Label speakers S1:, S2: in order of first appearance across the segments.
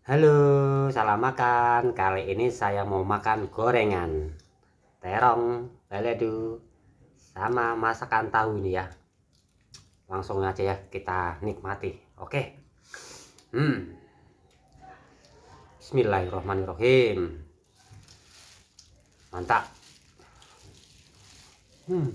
S1: Halo, salam makan. Kali ini saya mau makan gorengan, terong, beledu, sama masakan tahu ini ya. Langsung aja ya kita nikmati. Oke. Hmm. Bismillahirrahmanirrahim. Mantap.
S2: Hmm.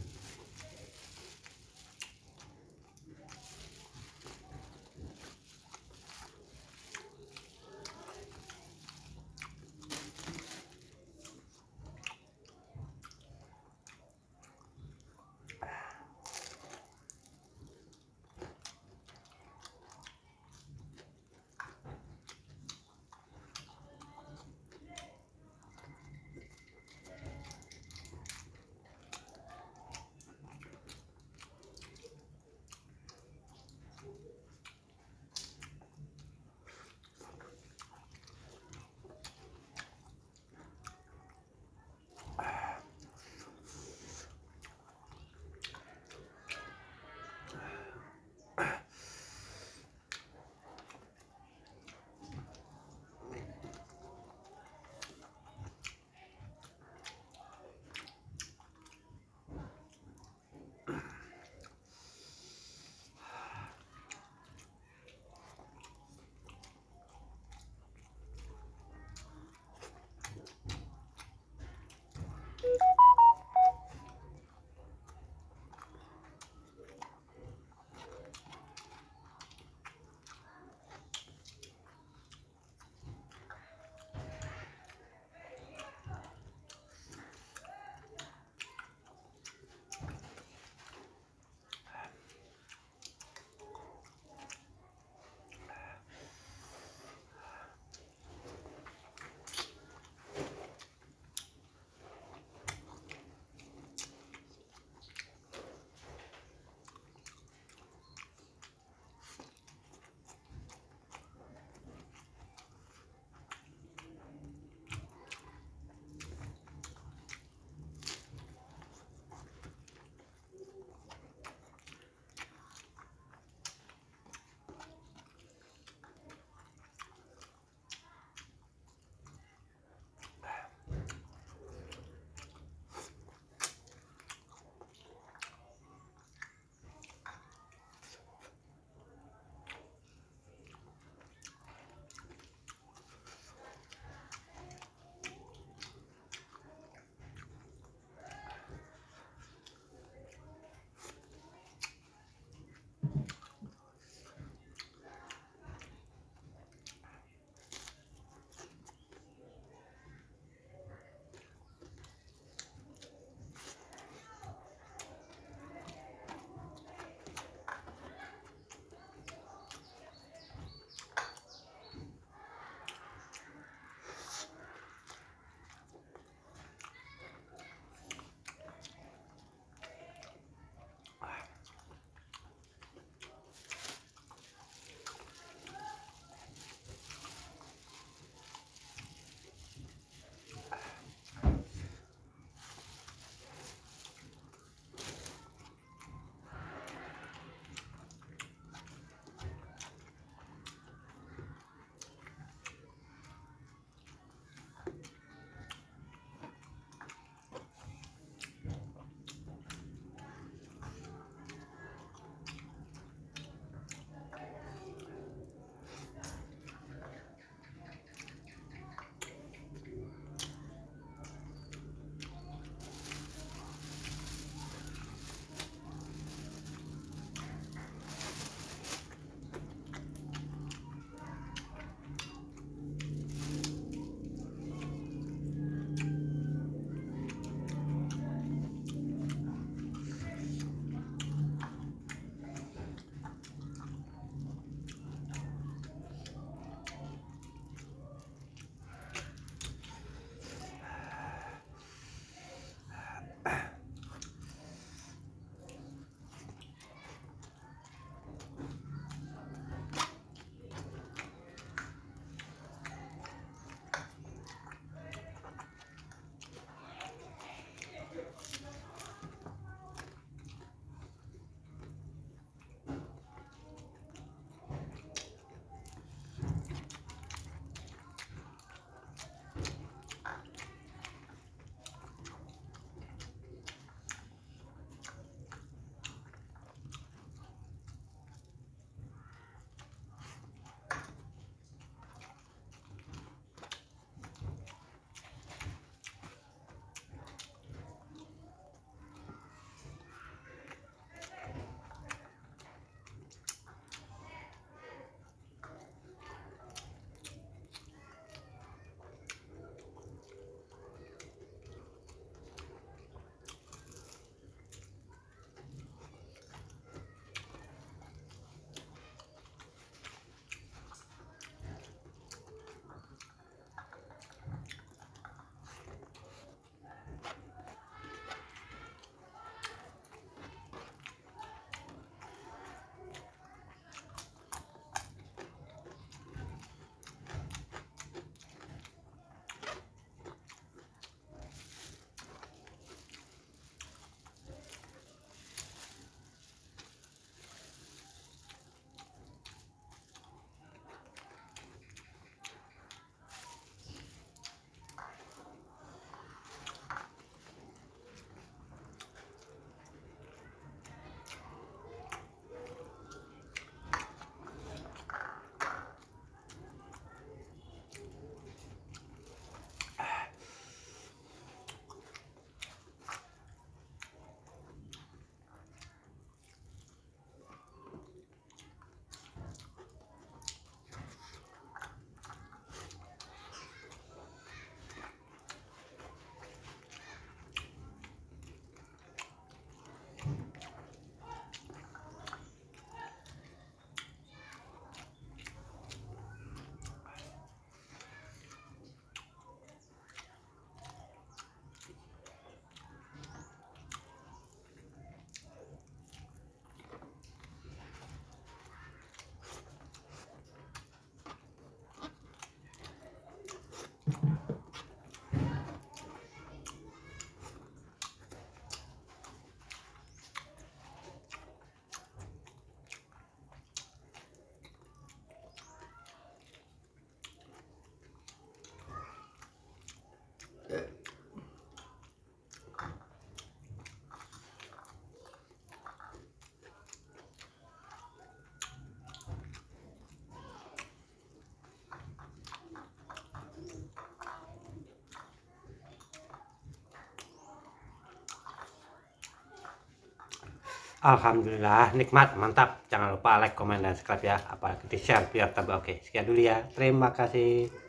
S3: Alhamdulillah nikmat mantap jangan lupa like komen dan subscribe ya apalagi di share biar tambah oke sekian dulu
S4: ya
S5: terima kasih